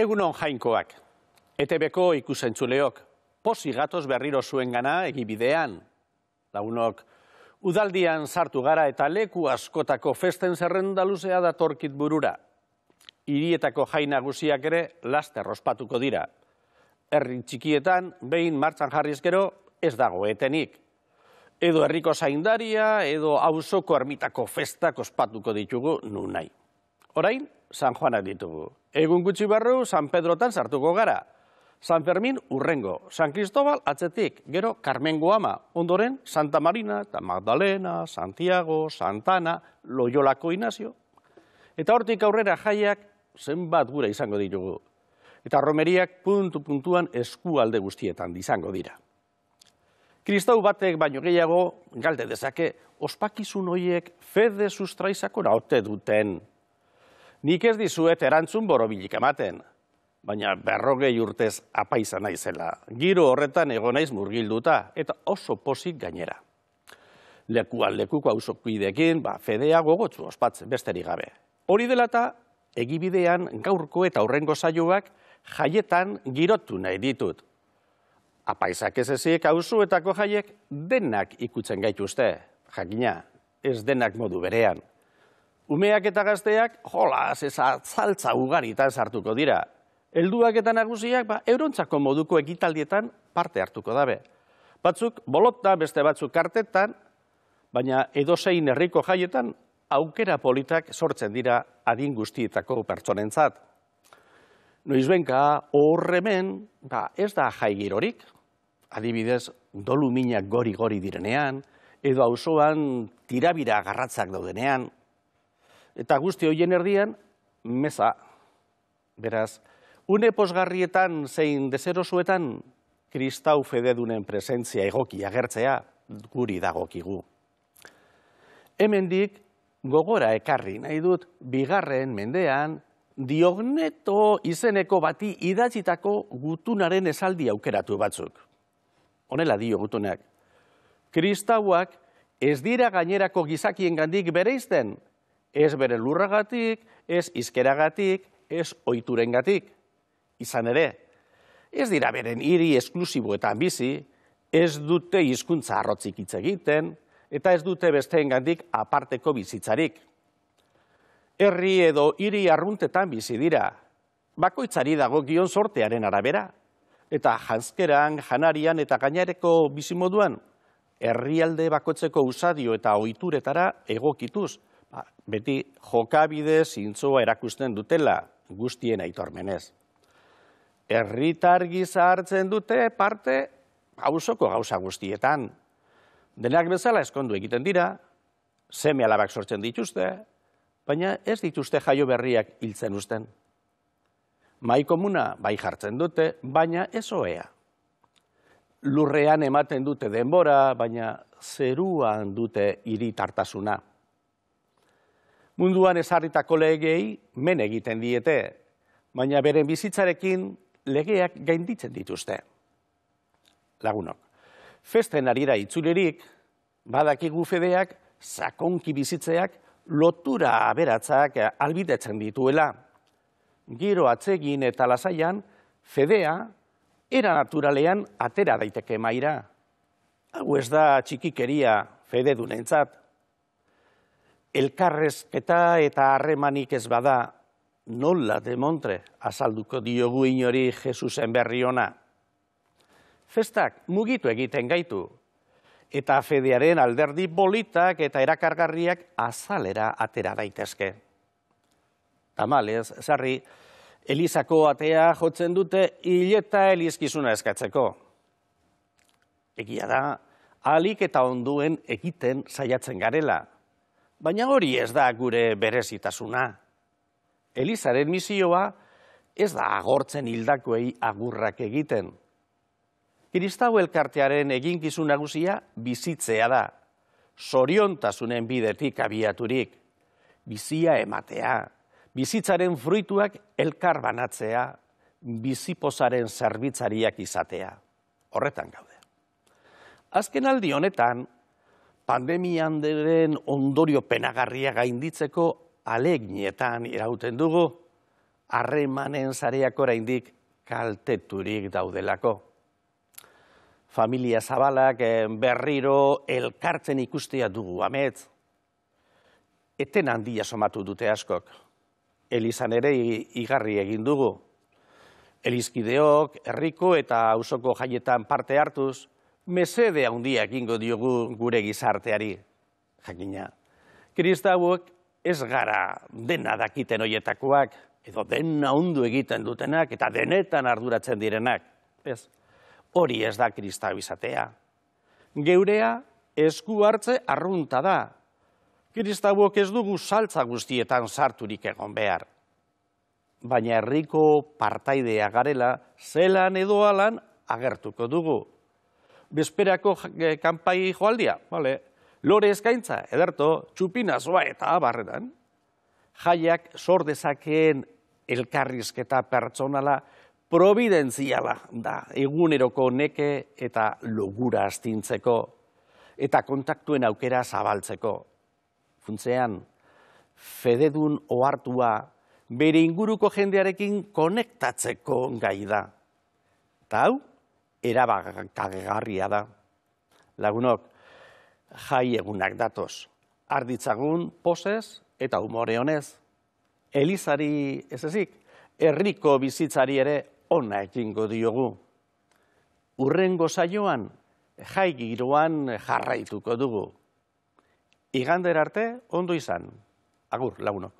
Egunon jainkoak, ETV-ko ikusentzuleok, posi gatoz berriro zuen gana egibidean. Daunok, udaldian sartu gara eta leku askotako festen zerrenda luzea datorkit burura. Irietako jaina guziak ere laster rospatuko dira. Herri txikietan, behin martxan jarrizkero, ez dago etenik. Edo herriko zaindaria, edo hausoko ermitako festak ospatuko ditugu nunai. Horain, San Juanak ditugu. Egun gutxi barru San Pedrotan sartuko gara. San Fermin urrengo, San Cristobal atzetik, gero Carmen Guama, ondoren Santa Marina, eta Magdalena, Santiago, Santana, Loyolako Inazio. Eta hortik aurrera jaiak zenbat gura izango ditugu. Eta romeriak puntu-puntuan eskualde guztietan izango dira. Kristau batek baino gehiago galde dezake ospakizun hoiek fede sustraizako ote duten. Nik ez dizuet erantzun borobilik ematen, baina berrogei urtez apaiza naizela. Giro horretan egonaiz murgilduta eta oso posik gainera. Lekuan lekuko hausokuidekin, ba, fedea gogotzu ospatz besterik gabe. Hori dela eta egibidean gaurko eta aurrengo saioak jaietan girotu nahi ditut. Apaizak ez ezik hausuetako jaiek denak ikutzen gaituzte, jakina, ez denak modu berean. Umeak eta gazteak, jola, zaltza ugaritan sartuko dira. Elduak eta nagusiak, ba, eurontzako moduko ekitaldietan parte hartuko dabe. Batzuk bolotta, beste batzuk kartetan, baina edozein herriko jaietan, aukera politak sortzen dira adin guztietako pertsonentzat. Noizbenka, horremen, ba, ez da jaigirorik, adibidez, doluminak gori-gori direnean, edo hausoan tirabira agarratzak daudenean, Eta guzti hoien erdian, meza. Beraz, une posgarrietan zein deserosuetan, kristau fededunen presentzia egoki agertzea guri dagokigu. Hemendik gogora ekarri nahi dut bigarren mendean Diogneto izeneko bati idatzitako gutunaren esaldi aukeratu batzuk. Honela dio gutunak. Kristauak ez dira gainerako gizakien gandik bereizten, Ez bere lurragatik, ez izkeragatik, ez oiturengatik. Izan ere, ez dira beren hiri esklusibo bizi, ez dute hizkuntza arrotzik hitz egiten eta ez dute besteengandik aparteko bizitzarik. Herri edo hiri arruntetan bizi dira, bakoitzari dagokion sortearen arabera eta janzkeran, janarian eta gainareko bizimoduan herrialde bakotzeko usadio eta ohituretara egokituz. Ah, beti jokabide zintzoa erakusten dutela guztien aitormenez. Herritar giza hartzen dute parte hausoko gauza guztietan. Denak bezala eskondu egiten dira, seme alabak sortzen dituzte, baina ez dituzte jaio berriak hiltzen usten. Mai komuna bai jartzen dute, baina ez oea. Lurrean ematen dute denbora, baina zeruan dute hiritartasuna munduan ezarritako legei men egiten diete, baina beren bizitzarekin legeak gainditzen dituzte. Lagunok, festen arira itzulerik, badakigu gufedeak sakonki bizitzeak lotura aberatzak albidetzen dituela. Giro atzegin eta lasaian, fedea era naturalean atera daiteke maira. Hau ez da txikikeria fede elkarrezketa eta harremanik ez bada, nola demontre azalduko diogu inori Jesusen berri ona. Festak mugitu egiten gaitu, eta fedearen alderdi bolitak eta erakargarriak azalera atera daitezke. Tamalez, sarri, Elizako atea jotzen dute hileta Elizkizuna eskatzeko. Egia da, alik eta onduen egiten saiatzen garela. Baina hori ez da gure berezitasuna. Elizaren misioa ez da agortzen hildakoei agurrak egiten. Kristau elkartearen eginkizun nagusia bizitzea da. Soriontasunen bidetik abiaturik bizia ematea, bizitzaren fruituak elkar banatzea, bizipozaren zerbitzariak izatea. Horretan gaude. Azken aldi honetan, pandemian deren ondorio penagarria gainditzeko aleginetan irauten dugu, harremanen zareak oraindik kalteturik daudelako. Familia zabalak eh, berriro elkartzen ikustea dugu amet. Eten handia somatu dute askok. Elizan ere igarri egin dugu. Elizkideok, herriko eta hausoko jaietan parte hartuz, mesede handia egingo diogu gure gizarteari, jakina. Kristauok ez gara dena dakiten hoietakoak, edo dena ondu egiten dutenak, eta denetan arduratzen direnak. Ez, hori ez da kristau izatea. Geurea, esku hartze arrunta da. Kristauok ez dugu saltza guztietan sarturik egon behar. Baina herriko partaidea garela, zelan edo alan agertuko dugu besperako eh, kanpai joaldia, vale. Lore eskaintza, edarto, txupina eta abarretan, jaiak sor dezakeen elkarrizketa pertsonala providenziala da, eguneroko neke eta logura astintzeko eta kontaktuen aukera zabaltzeko. Funtzean, fededun ohartua bere inguruko jendearekin konektatzeko gai da. Eta erabakagarria da. Lagunok, jai egunak datoz. Arditzagun, posez eta humore honez. Elizari, ez ezik, erriko bizitzari ere ona ekingo diogu. Urrengo saioan, jai giroan jarraituko dugu. Igander arte, ondo izan. Agur, lagunok.